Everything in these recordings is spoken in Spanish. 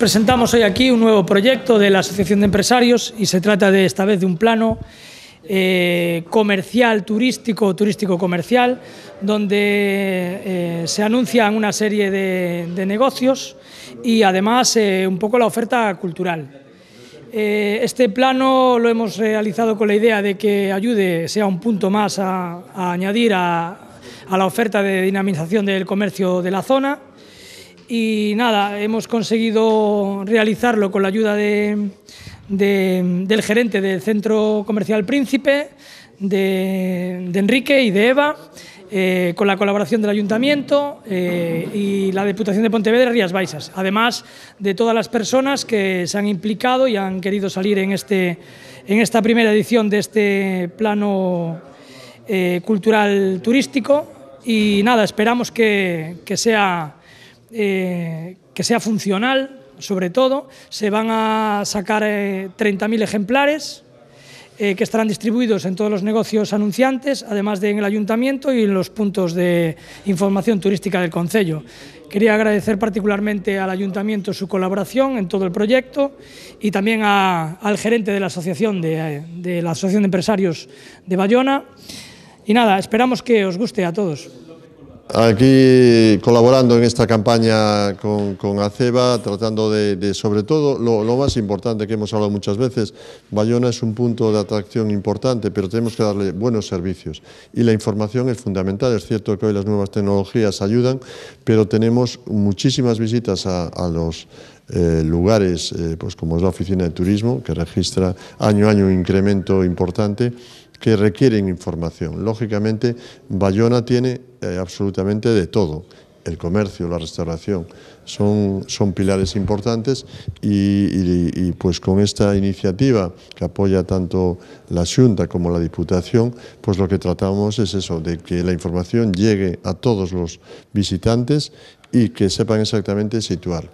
Presentamos hoy aquí un nuevo proyecto de la Asociación de Empresarios y se trata de esta vez de un plano eh, comercial, turístico, turístico-comercial, donde eh, se anuncian una serie de, negocios y además eh, un poco la oferta cultural. este plano lo hemos realizado con la idea de que ayude, sea un punto más a, añadir a la oferta de dinamización del comercio de la zona. Y nada, hemos conseguido realizarlo con la ayuda del gerente del Centro Comercial Príncipe, de, Enrique y de Eva. Eh, con la colaboración del Ayuntamiento eh, y la Diputación de Pontevedra Rías Baixas, además de todas las personas que se han implicado y han querido salir en, este, en esta primera edición de este plano eh, cultural turístico. Y nada, esperamos que sea eh, que sea funcional, sobre todo. Se van a sacar 30.000 eh, ejemplares eh, que estarán distribuidos en todos los negocios anunciantes, además de en el ayuntamiento y en los puntos de información turística del Concello. Quería agradecer particularmente al ayuntamiento su colaboración en todo el proyecto y también al gerente de la asociación de, de la Asociación de Empresarios de Bayona. Y nada, esperamos que os guste a todos aquí colaborando en esta campaña con, ACEBA, tratando de, sobre todo, lo, más importante que hemos hablado muchas veces, Bayona es un punto de atracción importante, pero tenemos que darle buenos servicios. Y la información es fundamental, es cierto que hoy las nuevas tecnologías ayudan, pero tenemos muchísimas visitas a, los eh, lugares, eh, pues como es la Oficina de Turismo, que registra año a año un incremento importante, que requieren información. Lógicamente, Bayona tiene eh, absolutamente de todo. El comercio, la restauración, son, son pilares importantes y, pues con esta iniciativa que apoya tanto la Junta como la Diputación, pues lo que tratamos es eso, de que la información llegue a todos los visitantes y que sepan exactamente situar.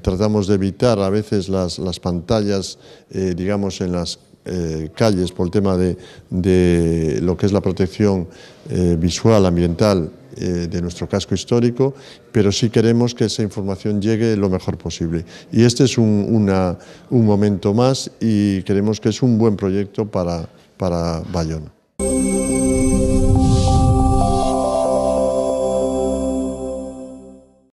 Tratamos de evitar a veces las, las pantallas, eh, digamos, en las eh, calles por el tema de, lo que es la protección eh, visual, ambiental eh, de nuestro casco histórico, pero sí queremos que esa información llegue lo mejor posible. Y este es un, una, un momento más y queremos que es un buen proyecto para, para Bayona.